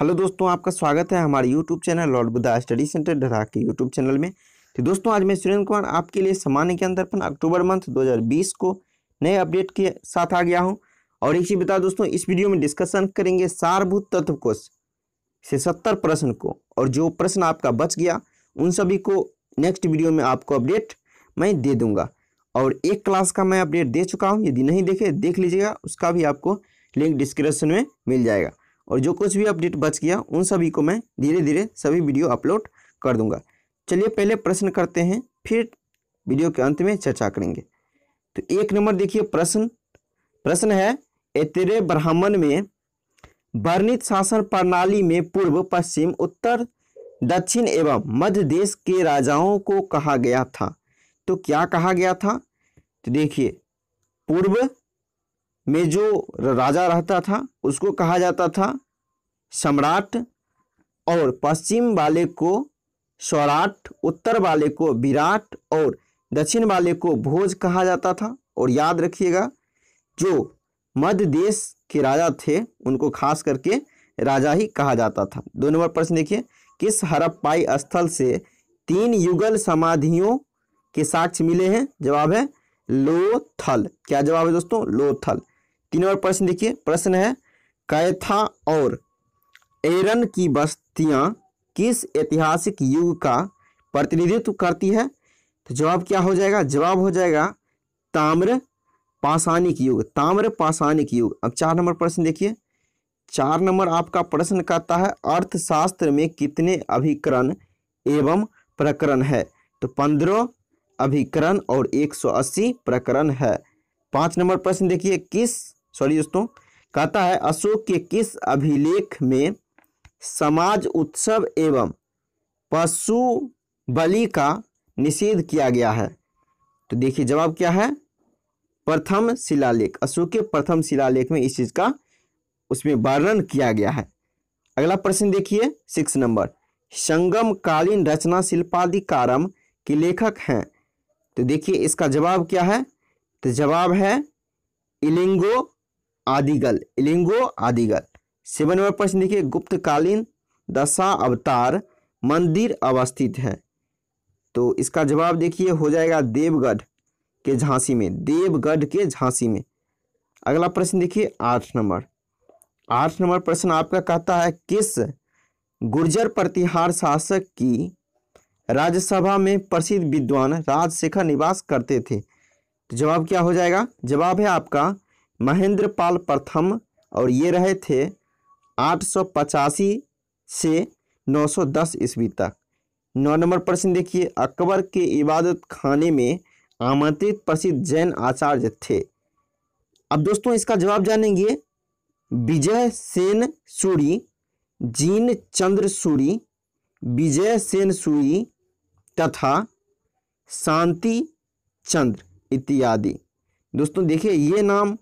hello दोस्तों आपका स्वागत है हमारे YouTube channel Lord Buddha study centre ढराक के यूट्यूब चैनल में तो दोस्तों आज मैं सुरेंद्र कुमार आपके लिए सामान्य के अंतर्पण अक्टूबर मंथ 2020 को नए अपडेट के साथ आ गया हूं और एक चीज़ बता दोस्तों इस वीडियो में डिस्कशन करेंगे सारभूत तत्व कोश से सत्तर प्रश्न को और जो प्रश्न आपका बच गया उन सभी को नेक्स्ट वीडियो में आपको अपडेट मैं दे दूंगा और एक क्लास का मैं अपडेट दे चुका हूँ यदि नहीं देखे देख लीजिएगा उसका भी आपको लिंक डिस्क्रिप्शन में मिल जाएगा और जो कुछ भी अपडेट बच गया उन सभी को मैं धीरे धीरे सभी वीडियो अपलोड कर दूंगा चलिए पहले प्रश्न करते हैं फिर वीडियो के अंत में चर्चा करेंगे तो एक नंबर देखिए प्रश्न प्रश्न है एतरे ब्राह्मण में वर्णित शासन प्रणाली में पूर्व पश्चिम उत्तर दक्षिण एवं मध्य देश के राजाओं को कहा गया था तो क्या कहा गया था तो देखिए पूर्व में जो राजा रहता था उसको कहा जाता था सम्राट और पश्चिम वाले को स्वराट उत्तर वाले को विराट और दक्षिण वाले को भोज कहा जाता था और याद रखिएगा जो मध्य देश के राजा थे उनको खास करके राजा ही कहा जाता था दो नंबर प्रश्न देखिए किस हरप्पाई स्थल से तीन युगल समाधियों के साक्ष्य मिले हैं जवाब है लोथल क्या जवाब है दोस्तों लोथल तीन नंबर प्रश्न देखिए प्रश्न है कैथा और एरन की बस्तियां किस ऐतिहासिक युग का प्रतिनिधित्व करती है तो जवाब क्या हो जाएगा जवाब हो जाएगा ताम्र पाषाणिक युग ताम्र पाषाणिक युग अब चार नंबर प्रश्न देखिए चार नंबर आपका प्रश्न कहता है अर्थशास्त्र में कितने अभिकरण एवं प्रकरण है तो पंद्रह अभिकरण और 180 प्रकरण है पांच नंबर प्रश्न देखिए किस सॉरी दोस्तों कहता है अशोक के किस अभिलेख में समाज उत्सव एवं पशु बलि का निषेध किया गया है तो देखिए जवाब क्या है प्रथम शिलालेख अशोक के प्रथम शिलालेख में इस चीज का उसमें वर्णन किया गया है अगला प्रश्न देखिए सिक्स नंबर संगमकालीन रचना शिल्पाधिकारम के लेखक हैं तो देखिए इसका जवाब क्या है तो जवाब है इलिंगो आदिगल इलिंगो आदिगल सेवन नंबर प्रश्न देखिए गुप्तकालीन दशा अवतार मंदिर अवस्थित है तो इसका जवाब देखिए हो जाएगा देवगढ़ के झांसी में देवगढ़ के झांसी में अगला प्रश्न देखिए आठ नंबर आठ नंबर प्रश्न आपका कहता है किस गुर्जर प्रतिहार शासक की राज्यसभा में प्रसिद्ध विद्वान राजशेखर निवास करते थे तो जवाब क्या हो जाएगा जवाब है आपका महेंद्र पाल प्रथम और ये रहे थे आठ सौ पचासी से नौ सौ दस ईस्वी तक नौ नंबर प्रश्न देखिए अकबर के इबादत खाने में आमंत्रित प्रसिद्ध जैन आचार्य थे अब दोस्तों इसका जवाब जानेंगे विजय सेन सूरी जीन चंद्र सूरी विजय सेन सूरी तथा शांति चंद्र इत्यादि दोस्तों देखिए ये नाम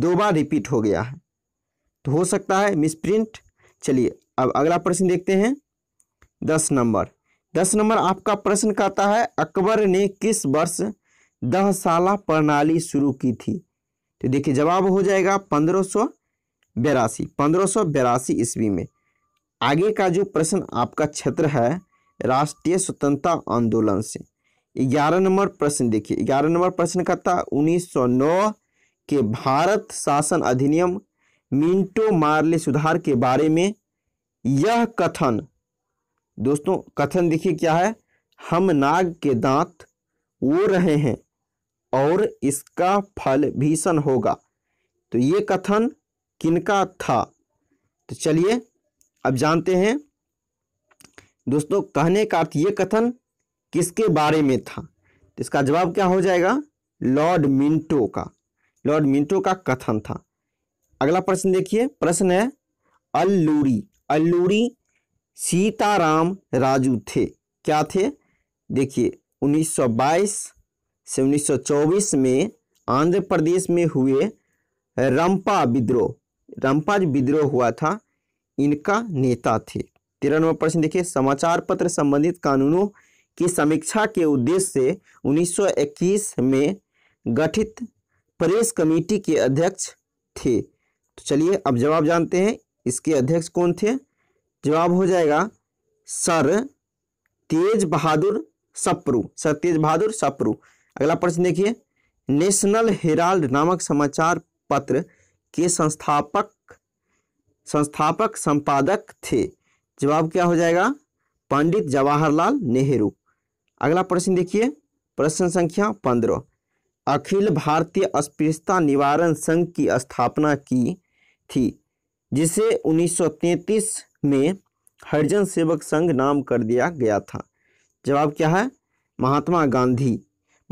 दो बार रिपीट हो गया है तो हो सकता है मिसप्रिंट चलिए अब अगला प्रश्न देखते हैं दस नंबर दस नंबर आपका प्रश्न कहता है अकबर ने किस वर्ष दह साला प्रणाली शुरू की थी तो देखिए जवाब हो जाएगा पंद्रह सौ बयासी पंद्रह सौ बयासी ईस्वी में आगे का जो प्रश्न आपका क्षेत्र है राष्ट्रीय स्वतंत्रता आंदोलन से ग्यारह नंबर प्रश्न देखिए ग्यारह नंबर प्रश्न कहता है उन्नीस सौ नौ के भारत शासन अधिनियम मिंटो मार्ले सुधार के बारे में यह कथन दोस्तों कथन देखिए क्या है हम नाग के दांत वो रहे हैं और इसका फल भीषण होगा तो ये कथन किनका था तो चलिए अब जानते हैं दोस्तों कहने का अर्थ ये कथन किसके बारे में था तो इसका जवाब क्या हो जाएगा लॉर्ड मिंटो का लॉर्ड मिंटो का कथन था अगला प्रश्न देखिए प्रश्न है अल्लूरी अल्लूरी सीताराम राजू थे क्या थे देखिए 1922 से 1924 में आंध्र प्रदेश में हुए रंपा विद्रोह रंपा विद्रोह हुआ था इनका नेता थे तेरह नंबर प्रश्न देखिए समाचार पत्र संबंधित कानूनों की समीक्षा के उद्देश्य से 1921 में गठित प्रेस कमेटी के अध्यक्ष थे तो चलिए अब जवाब जानते हैं इसके अध्यक्ष कौन थे जवाब हो जाएगा सर तेज बहादुर सप्रू सर तेज बहादुर सप्रू अगला प्रश्न देखिए नेशनल हेराल्ड नामक समाचार पत्र के संस्थापक संस्थापक संपादक थे जवाब क्या हो जाएगा पंडित जवाहरलाल नेहरू अगला प्रश्न देखिए प्रश्न संख्या पंद्रह अखिल भारतीय अस्पृश्यता निवारण संघ की स्थापना की थी जिसे 1933 में हरिजन सेवक संघ नाम कर दिया गया था जवाब क्या है महात्मा गांधी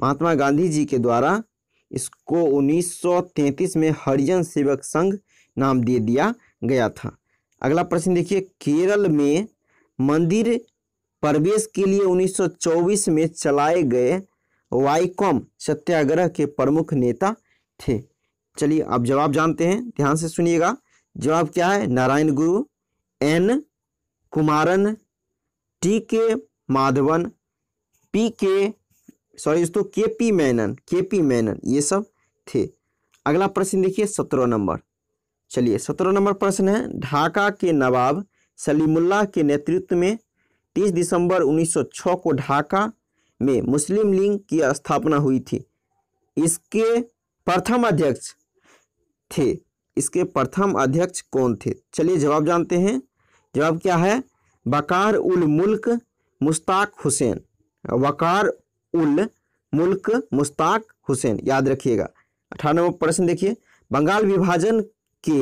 महात्मा गांधी जी के द्वारा इसको 1933 में हरिजन सेवक संघ नाम दे दिया गया था अगला प्रश्न देखिए केरल में मंदिर प्रवेश के लिए 1924 में चलाए गए वाईकॉम सत्याग्रह के प्रमुख नेता थे चलिए अब जवाब जानते हैं ध्यान से सुनिएगा जवाब क्या है नारायण गुरु एन कुमारन टी के माधवन पी के सॉरी दोस्तों के पी मैनन के पी मैनन ये सब थे अगला प्रश्न देखिए सत्रह नंबर चलिए सत्रह नंबर प्रश्न है ढाका के नवाब सलीमुल्लाह के नेतृत्व में तीस दिसंबर 1906 को ढाका में मुस्लिम लीग की स्थापना हुई थी इसके प्रथम अध्यक्ष थे इसके प्रथम अध्यक्ष कौन थे चलिए जवाब जानते हैं जवाब क्या है बकार उल मुल्क मुश्ताक हुसैन वकार उल मुल्क मुश्ताक हुसैन याद रखिएगा अठारहवा प्रश्न देखिए बंगाल विभाजन के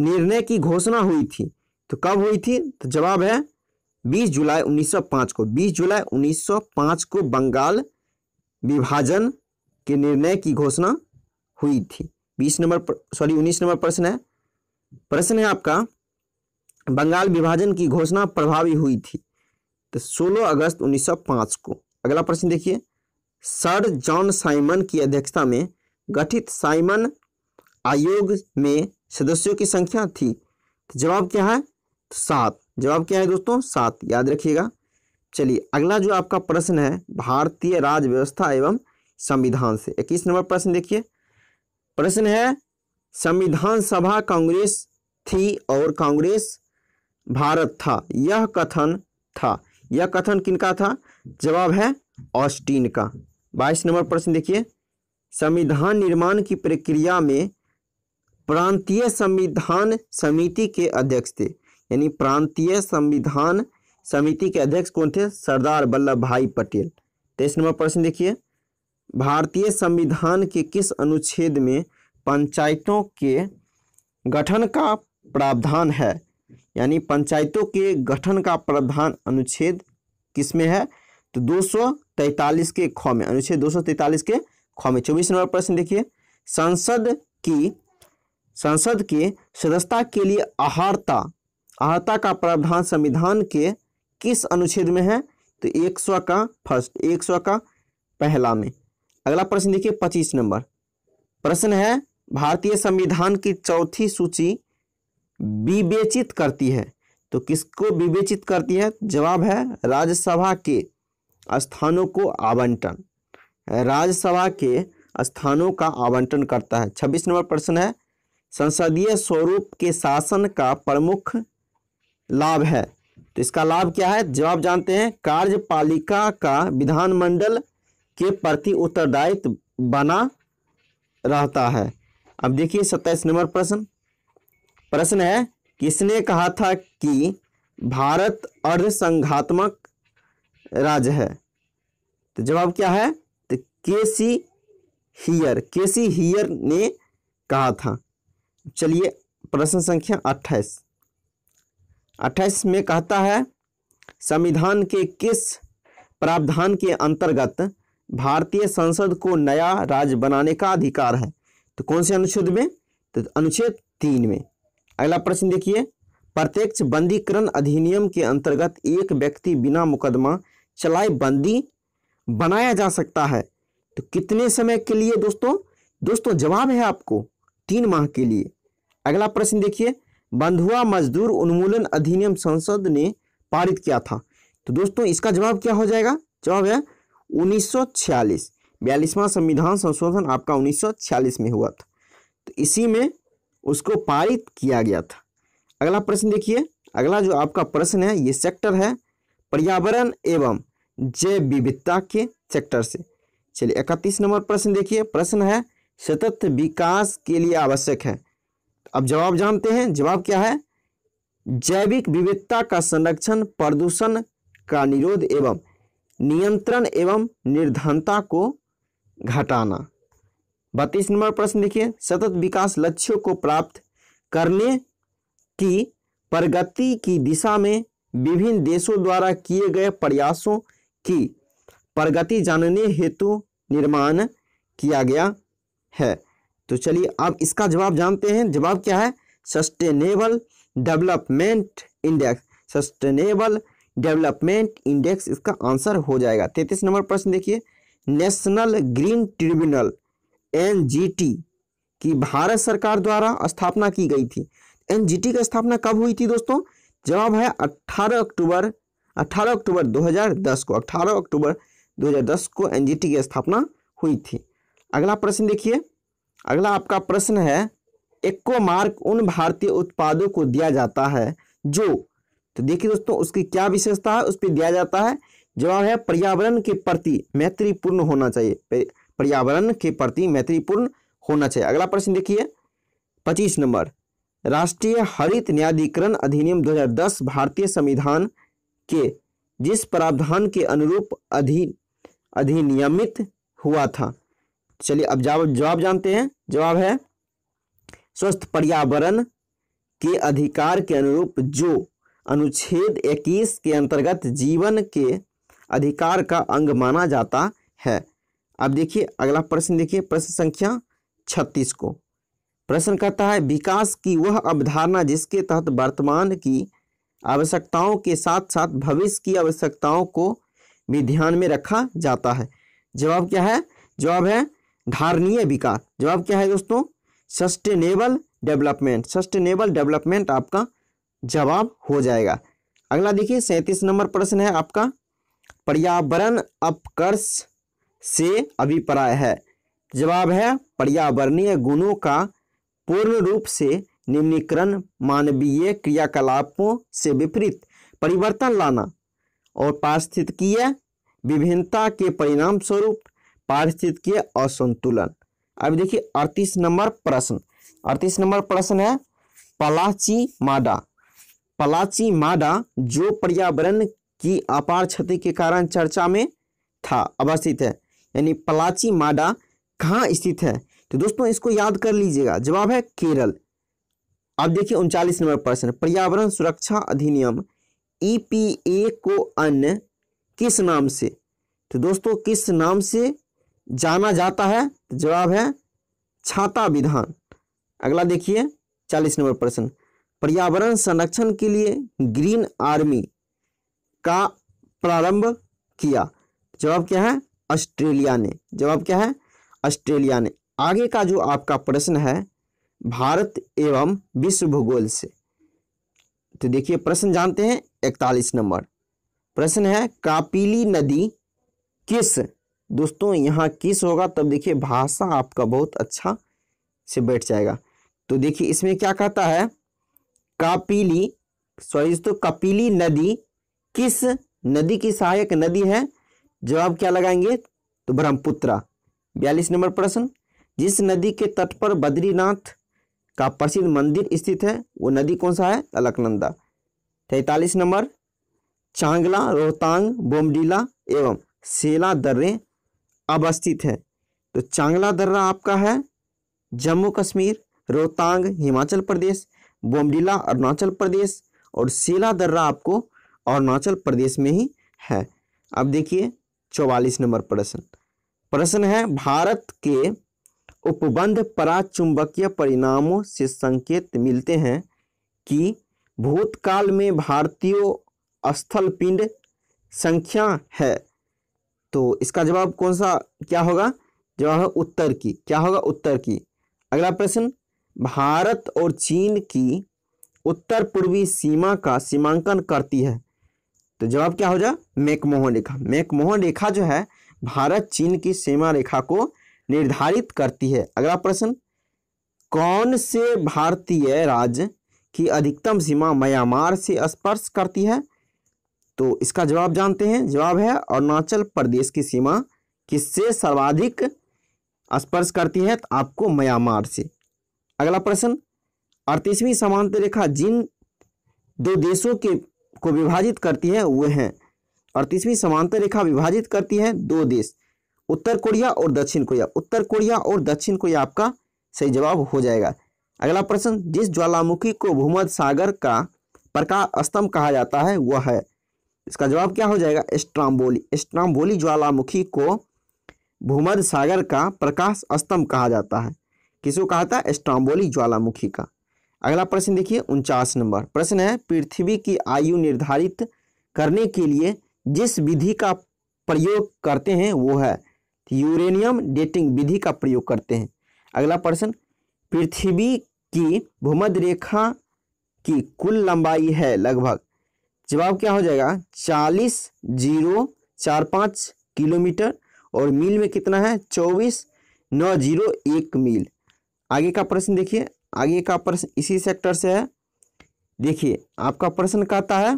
निर्णय की घोषणा हुई थी तो कब हुई थी तो जवाब है 20 जुलाई 1905 को 20 जुलाई 1905 को बंगाल विभाजन के निर्णय की घोषणा हुई थी 20 नंबर सॉरी 19 नंबर प्रश्न है प्रश्न है आपका बंगाल विभाजन की घोषणा प्रभावी हुई थी तो 16 अगस्त 1905 को अगला प्रश्न देखिए सर जॉन साइमन की अध्यक्षता में गठित साइमन आयोग में सदस्यों की संख्या थी तो जवाब क्या है सात जवाब क्या है दोस्तों सात याद रखिएगा चलिए अगला जो आपका प्रश्न है भारतीय राज्य व्यवस्था एवं संविधान से इक्कीस नंबर प्रश्न देखिए प्रश्न है संविधान सभा कांग्रेस थी और कांग्रेस भारत था यह कथन था यह कथन किनका था जवाब है ऑस्टीन का बाईस नंबर प्रश्न देखिए संविधान निर्माण की प्रक्रिया में प्रांतीय संविधान समिति के अध्यक्ष थे यानी प्रांतीय संविधान समिति के अध्यक्ष कौन थे सरदार वल्लभ भाई पटेल तेईस नंबर प्रश्न देखिए भारतीय संविधान के किस अनुच्छेद में पंचायतों के गठन का प्रावधान है यानी पंचायतों के गठन का प्रावधान अनुच्छेद किस में है तो दो के ख में अनुच्छेद दो के ख में चौबीस नंबर प्रश्न देखिए संसद की संसद के सदस्यता के लिए आहारता आहता का प्रावधान संविधान के किस अनुच्छेद में है तो एक सौ का फर्स्ट एक सौ का पहला में अगला प्रश्न देखिए पच्चीस नंबर प्रश्न है भारतीय संविधान की चौथी सूची विवेचित करती है तो किसको विवेचित करती है जवाब है राज्यसभा के स्थानों को आवंटन राज्यसभा के स्थानों का आवंटन करता है छब्बीस नंबर प्रश्न है संसदीय स्वरूप के शासन का प्रमुख लाभ है तो इसका लाभ क्या है जवाब जानते हैं कार्यपालिका का विधानमंडल के प्रति उत्तरदायित्व बना रहता है अब देखिए सत्ताईस नंबर प्रश्न प्रश्न है किसने कहा था कि भारत अर्धसंघात्मक राज्य है तो जवाब क्या है तो के सी हियर केसी हियर ने कहा था चलिए प्रश्न संख्या अट्ठाईस अट्ठाईस में कहता है संविधान के किस प्रावधान के अंतर्गत भारतीय संसद को नया राज्य बनाने का अधिकार है तो कौन से अनुच्छेद में तो अनुच्छेद तीन में अगला प्रश्न देखिए प्रत्यक्ष बंदीकरण अधिनियम के अंतर्गत एक व्यक्ति बिना मुकदमा चलाए बंदी बनाया जा सकता है तो कितने समय के लिए दोस्तों दोस्तों जवाब है आपको तीन माह के लिए अगला प्रश्न देखिए बंधुआ मजदूर उन्मूलन अधिनियम संसद ने पारित किया था तो दोस्तों इसका जवाब क्या हो जाएगा जवाब है उन्नीस सौ बयालीसवां संविधान संशोधन आपका 1946 में हुआ था तो इसी में उसको पारित किया गया था अगला प्रश्न देखिए अगला जो आपका प्रश्न है ये सेक्टर है पर्यावरण एवं जैव विविधता के सेक्टर से चलिए इकतीस नंबर प्रश्न देखिए प्रश्न है सतत विकास के लिए आवश्यक है अब जवाब जानते हैं जवाब क्या है जैविक विविधता का संरक्षण प्रदूषण का निरोध एवं नियंत्रण एवं निर्धनता को घटाना बत्तीस नंबर प्रश्न देखिए सतत विकास लक्ष्यों को प्राप्त करने की प्रगति की दिशा में विभिन्न देशों द्वारा किए गए प्रयासों की प्रगति जानने हेतु निर्माण किया गया है तो चलिए अब इसका जवाब जानते हैं जवाब क्या है sustainable development index sustainable development index इसका आंसर हो जाएगा तैतीस नंबर प्रश्न देखिए नेशनल ग्रीन ट्रिब्यूनल एन की भारत सरकार द्वारा स्थापना की गई थी एन की स्थापना कब हुई थी दोस्तों जवाब है 18 अक्टूबर 18 अक्टूबर 2010 को 18 अक्टूबर 2010 को एन की स्थापना हुई थी अगला प्रश्न देखिए अगला आपका प्रश्न है एक्को मार्क उन भारतीय उत्पादों को दिया जाता है जो तो देखिए दोस्तों उसकी क्या विशेषता है उस पर दिया जाता है जवाब है पर्यावरण के प्रति मैत्रीपूर्ण होना चाहिए पर्यावरण के प्रति मैत्रीपूर्ण होना चाहिए अगला प्रश्न देखिए पच्चीस नंबर राष्ट्रीय हरित न्यायाधिकरण अधिनियम 2010 भारतीय संविधान के जिस प्रावधान के अनुरूप अधि अधिनियमित हुआ था चलिए अब जवाब जवाब जानते हैं जवाब है स्वस्थ पर्यावरण के अधिकार के अनुरूप जो अनुच्छेद 21 के अंतर्गत जीवन के अधिकार का अंग माना जाता है अब देखिए अगला प्रश्न देखिए प्रश्न संख्या छत्तीस को प्रश्न कहता है विकास की वह अवधारणा जिसके तहत वर्तमान की आवश्यकताओं के साथ साथ भविष्य की आवश्यकताओं को भी ध्यान में रखा जाता है जवाब क्या है जवाब है धारणीय विकास जवाब क्या है दोस्तों सस्टेनेबल डेवलपमेंट सस्टेनेबल डेवलपमेंट आपका जवाब हो जाएगा अगला देखिए सैंतीस नंबर प्रश्न है आपका पर्यावरण अपकर्ष से अभिप्राय है जवाब है पर्यावरणीय गुणों का पूर्ण रूप से निम्नीकरण मानवीय क्रियाकलापों से विपरीत परिवर्तन लाना और पारिस्थितिकीय विभिन्नता के परिणाम स्वरूप पारिस्थितिकीय असंतुलन अभी देखिए अड़तीस नंबर प्रश्न अड़तीस नंबर प्रश्न है पलाची मादा पलाची मादा जो पर्यावरण की अपार क्षति के कारण चर्चा में था अवस्थित है यानी पलाची मादा कहाँ स्थित है तो दोस्तों इसको याद कर लीजिएगा जवाब है केरल अब देखिए उनचालीस नंबर प्रश्न पर्यावरण सुरक्षा अधिनियम ईपीए को अन्य किस नाम से तो दोस्तों किस नाम से जाना जाता है तो जवाब है छाता विधान अगला देखिए चालीस नंबर प्रश्न पर्यावरण संरक्षण के लिए ग्रीन आर्मी का प्रारंभ किया जवाब क्या है ऑस्ट्रेलिया ने जवाब क्या है ऑस्ट्रेलिया ने आगे का जो आपका प्रश्न है भारत एवं विश्व भूगोल से तो देखिए प्रश्न जानते हैं इकतालीस नंबर प्रश्न है कापीली नदी किस दोस्तों यहाँ किस होगा तब देखिए भाषा आपका बहुत अच्छा से बैठ जाएगा तो देखिए इसमें क्या कहता है कापीली सॉरी दोस्तों कपीली नदी किस नदी की सहायक नदी है जवाब क्या लगाएंगे तो ब्रह्मपुत्रा बयालीस नंबर प्रश्न जिस नदी के तट पर बद्रीनाथ का प्रसिद्ध मंदिर स्थित है वो नदी कौन सा है अलकनंदा तैतालीस नंबर चांगला रोहतांग बोमडीला एवं सेला दर्रे अवस्थित है तो चांगला दर्रा आपका है जम्मू कश्मीर रोहतांग हिमाचल प्रदेश बोमडिला अरुणाचल प्रदेश और सीला दर्रा आपको अरुणाचल प्रदेश में ही है अब देखिए चौवालीस नंबर प्रश्न प्रश्न है भारत के उपबंध पराचुंबकीय परिणामों से संकेत मिलते हैं कि भूतकाल में भारतीय स्थल पिंड संख्या है तो इसका जवाब कौन सा क्या होगा जवाब है उत्तर की क्या होगा उत्तर की अगला प्रश्न भारत और चीन की उत्तर पूर्वी सीमा का सीमांकन करती है तो जवाब क्या हो जा मैकमोहन रेखा मैकमोहन रेखा जो है भारत चीन की सीमा रेखा को निर्धारित करती है अगला प्रश्न कौन से भारतीय राज्य की अधिकतम सीमा म्यांमार से स्पर्श करती है तो इसका जवाब जानते हैं जवाब है अरुणाचल प्रदेश की सीमा किससे सर्वाधिक स्पर्श करती है तो आपको म्यांमार से अगला प्रश्न अड़तीसवीं समांतर रेखा जिन दो देशों के को विभाजित करती है वे हैं अड़तीसवीं समांतर रेखा विभाजित करती है दो देश उत्तर कोरिया और दक्षिण कोरिया उत्तर कोरिया और दक्षिण कोरिया आपका सही जवाब हो जाएगा अगला प्रश्न जिस ज्वालामुखी को भूमध सागर का प्रकाश स्तंभ कहा जाता है वह है इसका जवाब क्या हो जाएगा स्ट्राम्बोली स्ट्राम्बोली ज्वालामुखी को भूमध्य सागर का प्रकाश स्तंभ कहा जाता है किसको कहा था स्ट्राम्बोली ज्वालामुखी का अगला प्रश्न देखिए उनचास नंबर प्रश्न है पृथ्वी की आयु निर्धारित करने के लिए जिस विधि का प्रयोग करते हैं वो है यूरेनियम डेटिंग विधि का प्रयोग करते हैं अगला प्रश्न पृथ्वी की भूमध्य रेखा की कुल लंबाई है लगभग जवाब क्या हो जाएगा चालीस जीरो चार पाँच किलोमीटर और मील में कितना है चौबीस नौ जीरो एक मील आगे का प्रश्न देखिए आगे का प्रश्न इसी सेक्टर से है देखिए आपका प्रश्न कहता है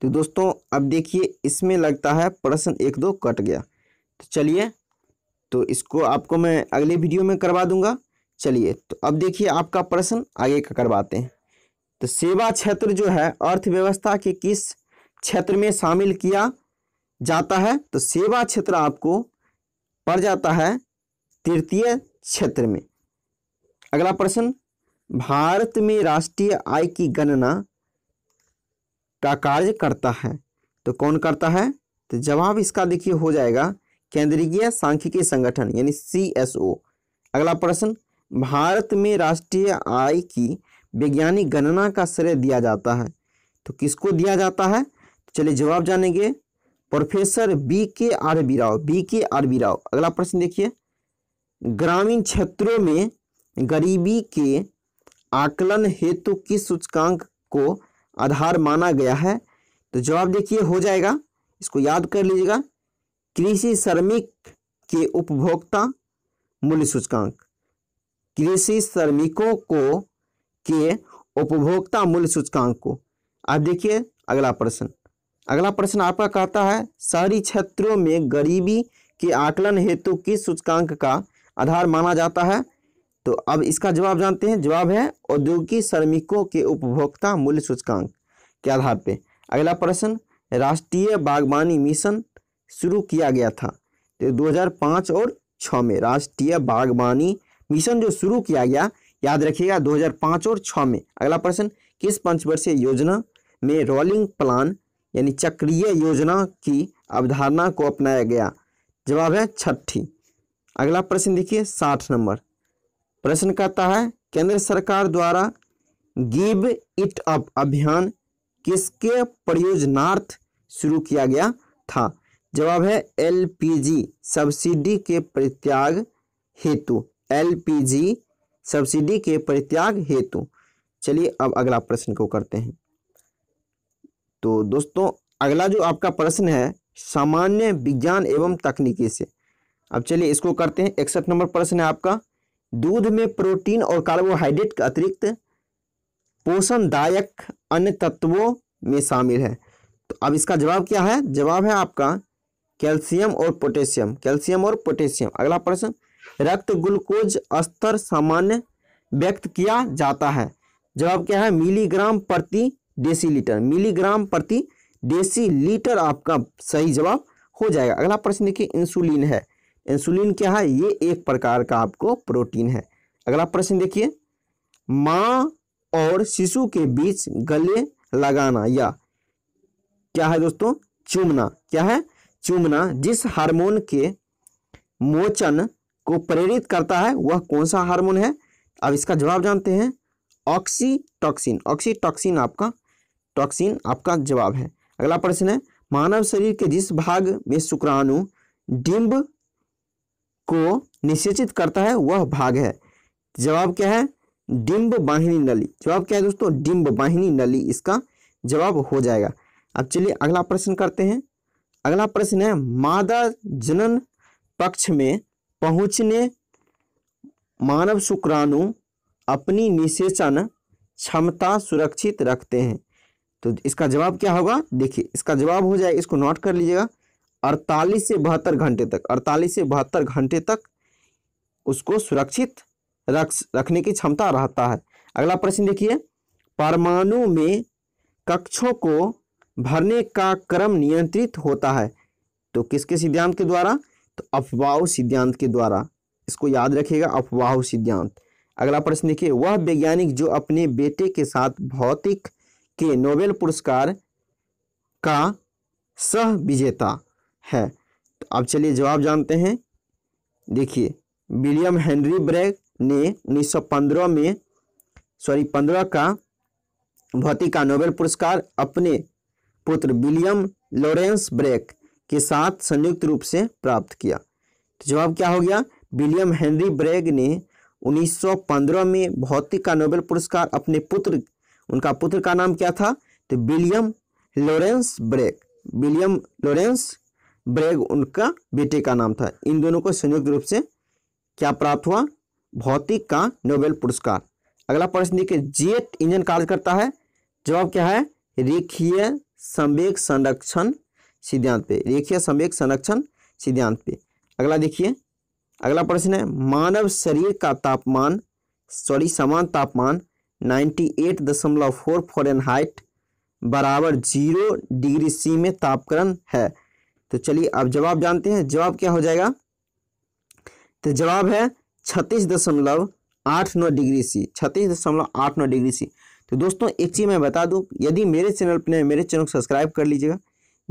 तो दोस्तों अब देखिए इसमें लगता है प्रश्न एक दो कट गया तो चलिए तो इसको आपको मैं अगले वीडियो में करवा दूंगा चलिए तो अब देखिए आपका प्रश्न आगे का करवाते हैं तो सेवा क्षेत्र जो है अर्थव्यवस्था के किस क्षेत्र में शामिल किया जाता है तो सेवा क्षेत्र आपको पड़ जाता है तृतीय क्षेत्र में अगला प्रश्न भारत में राष्ट्रीय आय की गणना का कार्य करता है तो कौन करता है तो जवाब इसका देखिए हो जाएगा केंद्रीय सांख्यिकी संगठन यानी सी अगला प्रश्न भारत में राष्ट्रीय आय की वैज्ञानिक गणना का श्रेय दिया जाता है तो किसको दिया जाता है तो चलिए जवाब जानेंगे Professor B K R B Rao B K R B Rao अगला प्रश्न देखिए ग्रामीण क्षेत्रों में गरीबी के आकलन हेतु किस सूचकांक को आधार माना गया है तो जवाब देखिए हो जाएगा इसको याद कर लीजिएगा कृषि श्रमिक के उपभोक्ता मूल्य सूचकांक कृषि श्रमिकों को के उपभोक्ता मूल्य सूचकांक को अब देखिए अगला प्रश्न अगला प्रश्न आपका कहता है शहरी क्षेत्रों में गरीबी के आकलन हेतु किस सूचकांक का आधार माना जाता है तो अब इसका जवाब जानते हैं जवाब है औद्योगिक श्रमिकों के उपभोक्ता मूल्य सूचकांक के आधार पे अगला प्रश्न राष्ट्रीय बागवानी मिशन शुरू किया गया था तो 2005 और 6 में राष्ट्रीय बागवानी मिशन जो शुरू किया गया याद रखिएगा 2005 और 6 में अगला प्रश्न किस पंचवर्षीय योजना में रोलिंग प्लान यानी चक्रीय योजना की अवधारणा को अपनाया गया जवाब है छठी अगला प्रश्न देखिए साठ नंबर प्रश्न कहता है केंद्र सरकार द्वारा गिव इट अप अभियान किसके प्रयोजनार्थ शुरू किया गया था जवाब है एलपीजी सब्सिडी के परित्याग हेतु एलपीजी सब्सिडी के परित्याग हेतु चलिए अब अगला प्रश्न को करते हैं तो दोस्तों अगला जो आपका प्रश्न है सामान्य विज्ञान एवं तकनीकी से अब चलिए इसको करते हैं इकसठ नंबर प्रश्न है आपका दूध में प्रोटीन और कार्बोहाइड्रेट के अतिरिक्त पोषणदायक अन्य तत्वों में शामिल है तो अब इसका जवाब क्या है जवाब है आपका कैल्शियम और पोटेशियम कैल्शियम और पोटेशियम अगला प्रश्न रक्त ग्लूकोज स्तर सामान्य व्यक्त किया जाता है जवाब क्या है मिलीग्राम प्रति डेसीलीटर मिलीग्राम प्रति डेसीलीटर आपका सही जवाब हो जाएगा अगला प्रश्न देखिए इंसुलिन है इंसुलिन क्या है ये एक प्रकार का आपको प्रोटीन है अगला प्रश्न देखिए माँ और शिशु के बीच गले लगाना या क्या है दोस्तों चूमना क्या है चूमना जिस हार्मोन के मोचन को प्रेरित करता है वह कौन सा हार्मोन है अब इसका जवाब जानते हैं ऑक्सीटॉक्सिन ऑक्सीटॉक्सिन आपका टॉक्सिन आपका जवाब है अगला प्रश्न है मानव शरीर के जिस भाग में शुक्राणु डिंब को निषेचित करता है वह भाग है जवाब क्या है डिंब बाहिनी नली जवाब क्या है दोस्तों डिम्ब बाहिनी नली इसका जवाब हो जाएगा अब चलिए अगला प्रश्न करते हैं अगला प्रश्न है मादा जनन पक्ष में पहुँचने मानव शुक्राणु अपनी निषेचन क्षमता सुरक्षित रखते हैं तो इसका जवाब क्या होगा देखिए इसका जवाब हो जाए इसको नोट कर लीजिएगा अड़तालीस से बहत्तर घंटे तक अड़तालीस से बहत्तर घंटे तक उसको सुरक्षित रख रखने की क्षमता रहता है अगला प्रश्न देखिए परमाणु में कक्षों को भरने का क्रम नियंत्रित होता है तो किसके सिद्धांत के द्वारा तो अफवाह सिद्धांत के द्वारा इसको याद रखिएगा अफवाह सिद्धांत अगला प्रश्न देखिए वह वैज्ञानिक जो अपने बेटे के साथ भौतिक के नोबेल पुरस्कार का सह विजेता है तो अब चलिए जवाब जानते हैं देखिए विलियम हेनरी ब्रेग ने 1915 में सॉरी 15 का भौतिक का नोबेल पुरस्कार अपने पुत्र विलियम लॉरेंस ब्रेक के साथ संयुक्त रूप से प्राप्त किया तो जवाब क्या हो गया विलियम हेनरी ब्रेग ने 1915 में भौतिक का नोबेल पुरस्कार अपने पुत्र उनका पुत्र का नाम क्या था तो William Lawrence Bragg William Lawrence Bragg उनका बेटे का नाम था इन दोनों को संयुक्त रूप से क्या प्राप्त हुआ भौतिक का नोबेल पुरस्कार अगला प्रश्न देखिए जेट इंजन कार्य करता है जवाब क्या है रेखीय संवेग संरक्षण सिद्धांत पे रेखीय संवेग संरक्षण सिद्धांत पे अगला देखिए अगला प्रश्न है मानव शरीर का तापमान सॉरी समान तापमान 98.4 हाइट बराबर जीरो डिग्री सी में तापकरण है तो चलिए अब जवाब जानते हैं जवाब क्या हो जाएगा तो जवाब है छत्तीस दशमलव आठ नौ डिग्री सी छत्तीस दशमलव आठ नौ डिग्री सी तो दोस्तों एक चीज़ मैं बता दूं यदि मेरे चैनल पर मेरे चैनल को सब्सक्राइब कर लीजिएगा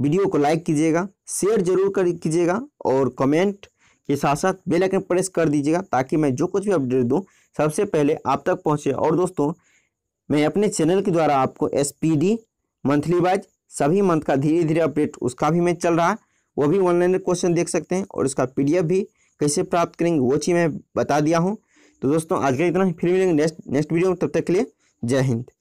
वीडियो को लाइक कीजिएगा शेयर जरूर कर कीजिएगा और कमेंट के साथ साथ बेल आइकन प्रेस कर दीजिएगा ताकि मैं जो कुछ भी अपडेट दूँ सबसे पहले आप तक पहुँचे और दोस्तों मैं अपने चैनल के द्वारा आपको एस मंथली वाइज सभी मंथ का धीरे धीरे अपडेट उसका भी मैं चल रहा है वो भी ऑनलाइन क्वेश्चन देख सकते हैं और उसका एफ भी कैसे प्राप्त करेंगे वो चीज़ मैं बता दिया हूँ तो दोस्तों आज का इतना फिर मिलेंगे नेक्स्ट नेक्स्ट वीडियो में तब तक के लिए जय हिंद